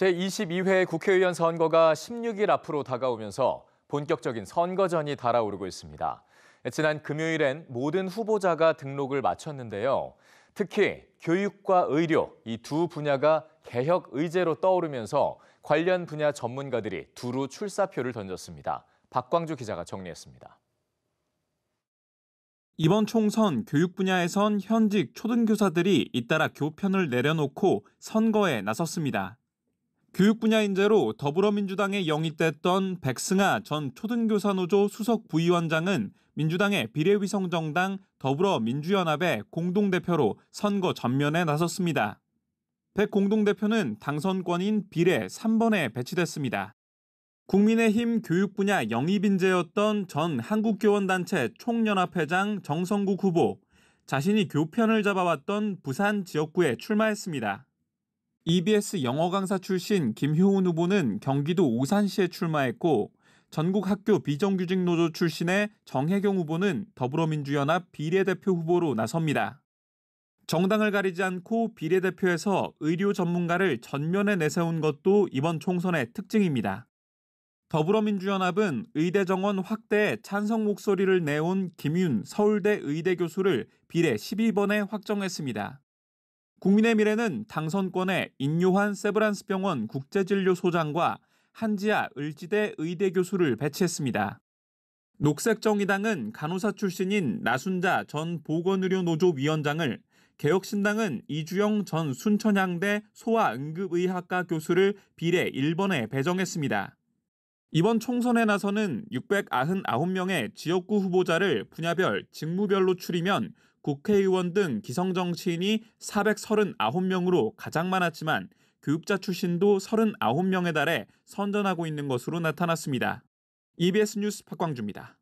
제22회 국회의원 선거가 16일 앞으로 다가오면서 본격적인 선거전이 달아오르고 있습니다. 지난 금요일엔 모든 후보자가 등록을 마쳤는데요. 특히 교육과 의료 이 두 분야가 개혁 의제로 떠오르면서 관련 분야 전문가들이 두루 출사표를 던졌습니다. 박광주 기자가 정리했습니다. 이번 총선 교육 분야에선 현직 초등교사들이 잇따라 교편을 내려놓고 선거에 나섰습니다. 교육 분야 인재로 더불어민주당에 영입됐던 백승아 전 초등교사노조 수석 부위원장은 민주당의 비례위성정당 더불어민주연합의 공동대표로 선거 전면에 나섰습니다. 백 공동대표는 당선권인 비례 3번에 배치됐습니다. 국민의힘 교육 분야 영입 인재였던 전 한국교원단체 총연합회장 정성국 후보, 자신이 교편을 잡아왔던 부산 지역구에 출마했습니다. EBS 영어 강사 출신 김효은 후보는 경기도 오산시에 출마했고 전국 학교 비정규직 노조 출신의 정혜경 후보는 더불어민주연합 비례대표 후보로 나섭니다. 정당을 가리지 않고 비례대표에서 의료 전문가를 전면에 내세운 것도 이번 총선의 특징입니다. 더불어민주연합은 의대 정원 확대에 찬성 목소리를 내온 김윤 서울대 의대 교수를 비례 12번에 확정했습니다. 국민의 미래는 당선권에 인요한 세브란스 병원 국제진료 소장과 한지아 을지대 의대 교수를 배치했습니다. 녹색정의당은 간호사 출신인 나순자 전 보건의료노조 위원장을 개혁신당은 이주영 전 순천향대 소아응급의학과 교수를 비례 1번에 배정했습니다. 이번 총선에 나서는 699명의 지역구 후보자를 분야별 직무별로 추리면 국회의원 등 기성정치인이 439명으로 가장 많았지만 교육자 출신도 39명에 달해 선전하고 있는 것으로 나타났습니다. EBS 뉴스 박광주입니다.